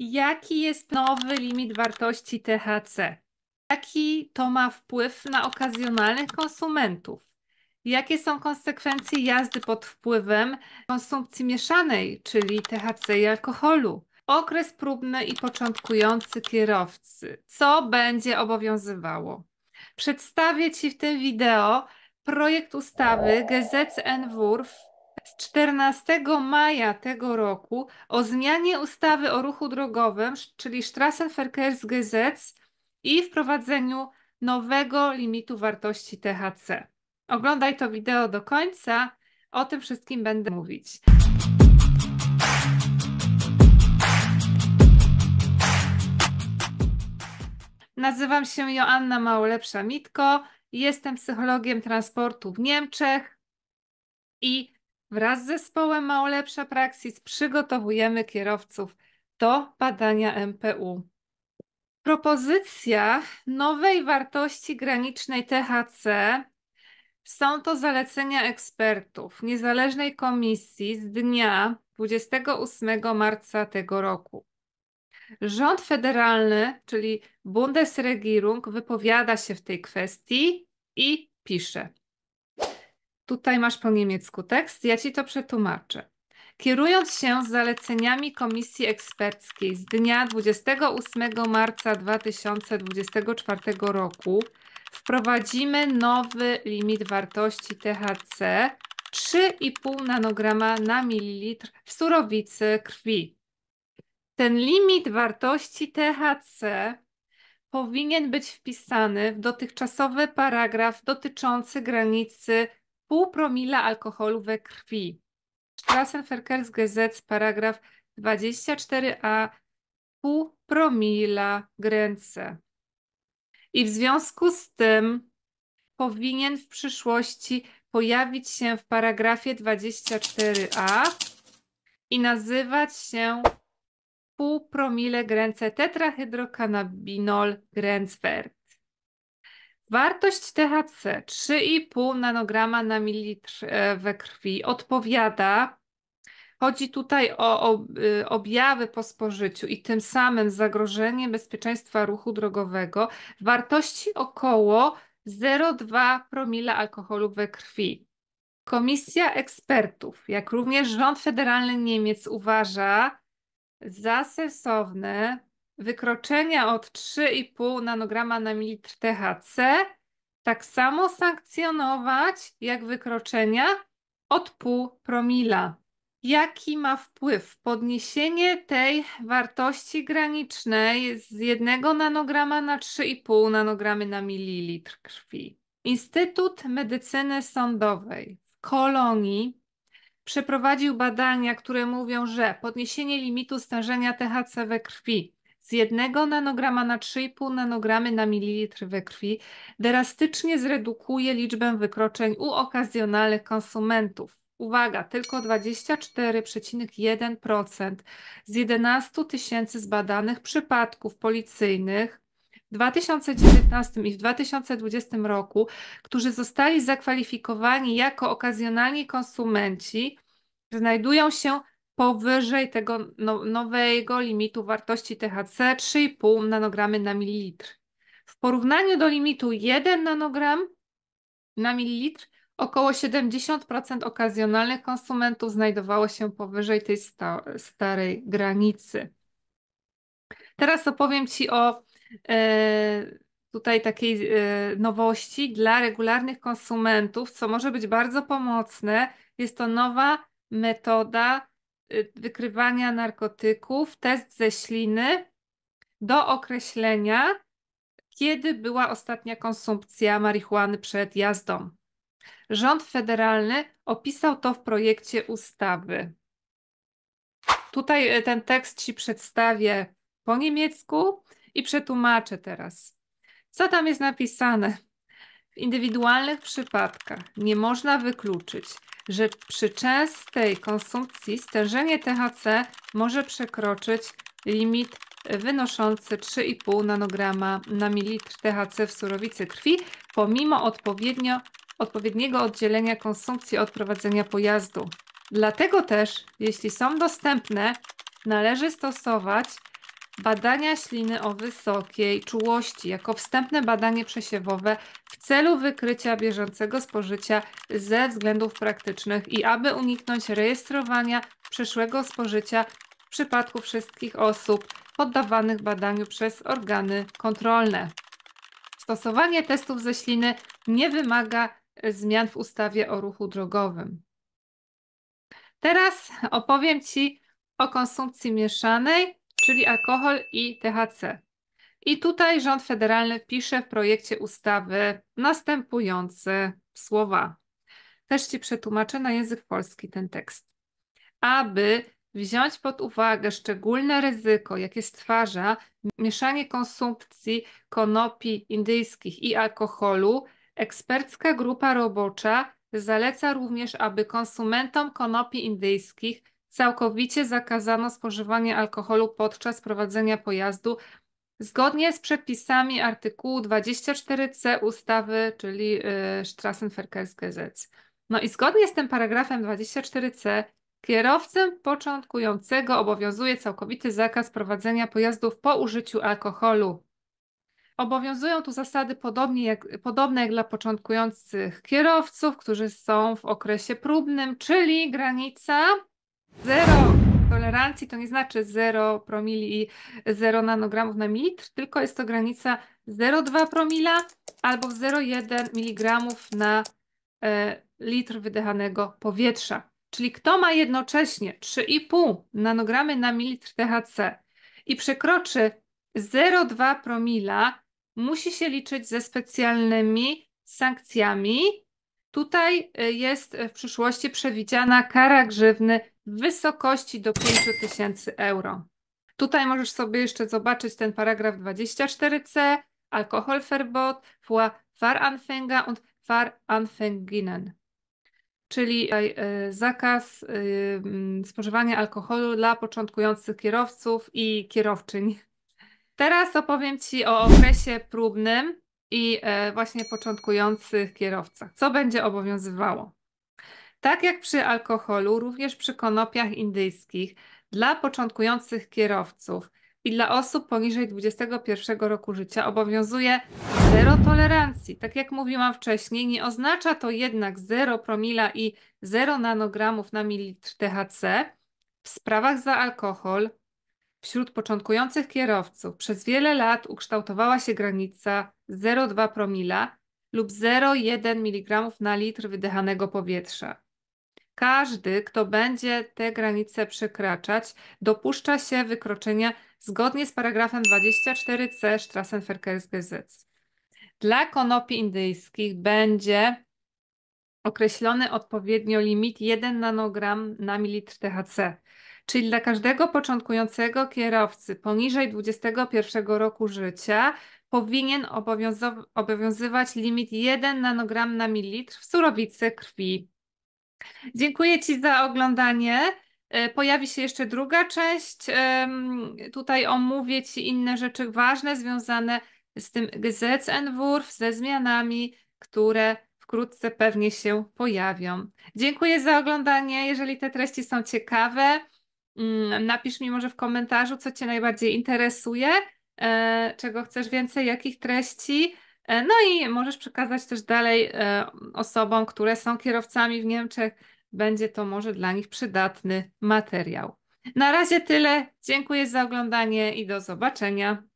Jaki jest nowy limit wartości THC? Jaki to ma wpływ na okazjonalnych konsumentów? Jakie są konsekwencje jazdy pod wpływem konsumpcji mieszanej, czyli THC i alkoholu? Okres próbny i początkujący kierowcy. Co będzie obowiązywało? Przedstawię Ci w tym wideo projekt ustawy GZNWURF z 14 maja tego roku o zmianie ustawy o ruchu drogowym, czyli Strassenverkehrsgesetz i wprowadzeniu nowego limitu wartości THC. Oglądaj to wideo do końca, o tym wszystkim będę mówić. Nazywam się Joanna Małolepsza-Mitko, jestem psychologiem transportu w Niemczech i Wraz z zespołem Maolepsza Praksis przygotowujemy kierowców do badania MPU. Propozycja nowej wartości granicznej THC są to zalecenia ekspertów niezależnej komisji z dnia 28 marca tego roku. Rząd federalny, czyli Bundesregierung, wypowiada się w tej kwestii i pisze. Tutaj masz po niemiecku tekst, ja ci to przetłumaczę. Kierując się z zaleceniami Komisji Eksperckiej z dnia 28 marca 2024 roku, wprowadzimy nowy limit wartości THC 3,5 nanograma na mililitr w surowicy krwi. Ten limit wartości THC powinien być wpisany w dotychczasowy paragraf dotyczący granicy pół promila alkoholu we krwi. Strassenverkehrsgesetz, paragraf 24a, pół promila gręce. I w związku z tym powinien w przyszłości pojawić się w paragrafie 24a i nazywać się pół promile gręce tetrahydrokanabinol grenzwerk. Wartość THC 3,5 nanograma na mililitr e, we krwi odpowiada. Chodzi tutaj o y, objawy po spożyciu i tym samym zagrożenie bezpieczeństwa ruchu drogowego wartości około 0,2 promila alkoholu we krwi. Komisja ekspertów, jak również rząd federalny Niemiec uważa za sensowne wykroczenia od 3,5 nanograma na mililitr THC tak samo sankcjonować jak wykroczenia od pół promila. Jaki ma wpływ podniesienie tej wartości granicznej z 1 nanograma na 3,5 nanogramy na mililitr krwi? Instytut Medycyny Sądowej w Kolonii przeprowadził badania, które mówią, że podniesienie limitu stężenia THC we krwi z jednego nanograma na 3,5 nanogramy na mililitr we krwi drastycznie zredukuje liczbę wykroczeń u okazjonalnych konsumentów. Uwaga, tylko 24,1% z 11 tysięcy zbadanych przypadków policyjnych w 2019 i w 2020 roku, którzy zostali zakwalifikowani jako okazjonalni konsumenci, znajdują się powyżej tego no, nowego limitu wartości THC 3,5 nanogramy na mililitr. W porównaniu do limitu 1 nanogram na mililitr około 70% okazjonalnych konsumentów znajdowało się powyżej tej sta starej granicy. Teraz opowiem Ci o yy, tutaj takiej e, nowości dla regularnych konsumentów, co może być bardzo pomocne. Jest to nowa metoda Y, wykrywania narkotyków, test ze śliny do określenia, kiedy była ostatnia konsumpcja marihuany przed jazdą. Rząd federalny opisał to w projekcie ustawy. Tutaj y, ten tekst Ci przedstawię po niemiecku i przetłumaczę teraz. Co tam jest napisane? W indywidualnych przypadkach nie można wykluczyć, że przy częstej konsumpcji stężenie THC może przekroczyć limit wynoszący 3,5 nanograma na mililitr THC w surowicy krwi, pomimo odpowiednio, odpowiedniego oddzielenia konsumpcji od prowadzenia pojazdu. Dlatego też, jeśli są dostępne, należy stosować badania śliny o wysokiej czułości jako wstępne badanie przesiewowe w celu wykrycia bieżącego spożycia ze względów praktycznych i aby uniknąć rejestrowania przyszłego spożycia w przypadku wszystkich osób poddawanych badaniu przez organy kontrolne. Stosowanie testów ze śliny nie wymaga zmian w ustawie o ruchu drogowym. Teraz opowiem Ci o konsumpcji mieszanej, czyli alkohol i THC. I tutaj rząd federalny pisze w projekcie ustawy następujące słowa. Też ci przetłumaczę na język polski ten tekst. Aby wziąć pod uwagę szczególne ryzyko, jakie stwarza mieszanie konsumpcji konopi indyjskich i alkoholu, ekspercka grupa robocza zaleca również, aby konsumentom konopi indyjskich całkowicie zakazano spożywanie alkoholu podczas prowadzenia pojazdu Zgodnie z przepisami artykułu 24c ustawy, czyli y, Strassenverkehrsgesetz. No i zgodnie z tym paragrafem 24c Kierowcę początkującego obowiązuje całkowity zakaz prowadzenia pojazdów po użyciu alkoholu. Obowiązują tu zasady podobnie jak, podobne jak dla początkujących kierowców, którzy są w okresie próbnym, czyli granica zero tolerancji to nie znaczy 0 promili i 0 nanogramów na litr, tylko jest to granica 0,2 promila albo 0,1 mg na e, litr wydychanego powietrza. Czyli kto ma jednocześnie 3,5 nanogramy na mililitr THC i przekroczy 0,2 promila, musi się liczyć ze specjalnymi sankcjami. Tutaj e, jest e, w przyszłości przewidziana kara grzywny w wysokości do 5000 euro. Tutaj możesz sobie jeszcze zobaczyć ten paragraf 24c, Alkoholverbot für Fahranfänger und Fahranfängerinnen. Czyli e, zakaz e, mm, spożywania alkoholu dla początkujących kierowców i kierowczyń. Teraz opowiem Ci o okresie próbnym i e, właśnie początkujących kierowcach. Co będzie obowiązywało? Tak jak przy alkoholu, również przy konopiach indyjskich, dla początkujących kierowców i dla osób poniżej 21 roku życia obowiązuje zero tolerancji. Tak jak mówiłam wcześniej, nie oznacza to jednak 0 promila i 0 nanogramów na mililitr THC w sprawach za alkohol. Wśród początkujących kierowców przez wiele lat ukształtowała się granica 0,2 promila lub 0,1 mg na litr wydechanego powietrza. Każdy, kto będzie te granice przekraczać, dopuszcza się wykroczenia zgodnie z paragrafem 24c Strassenverkehrsgesetz. Dla konopi indyjskich będzie określony odpowiednio limit 1 nanogram na mililitr THC. Czyli dla każdego początkującego kierowcy poniżej 21 roku życia powinien obowiązywać limit 1 nanogram na mililitr w surowicy krwi. Dziękuję Ci za oglądanie. E, pojawi się jeszcze druga część. Tutaj omówię Ci inne rzeczy ważne związane z tym Gesetzentwurf, ze zmianami, które wkrótce pewnie się pojawią. Dziękuję za oglądanie. Jeżeli te treści są ciekawe, mm, napisz mi może w komentarzu, co Cię najbardziej interesuje, e, czego chcesz więcej, jakich treści. E, no i możesz przekazać też dalej e, osobom, które są kierowcami w Niemczech. Będzie to może dla nich przydatny materiał. Na razie tyle. Dziękuję za oglądanie i do zobaczenia.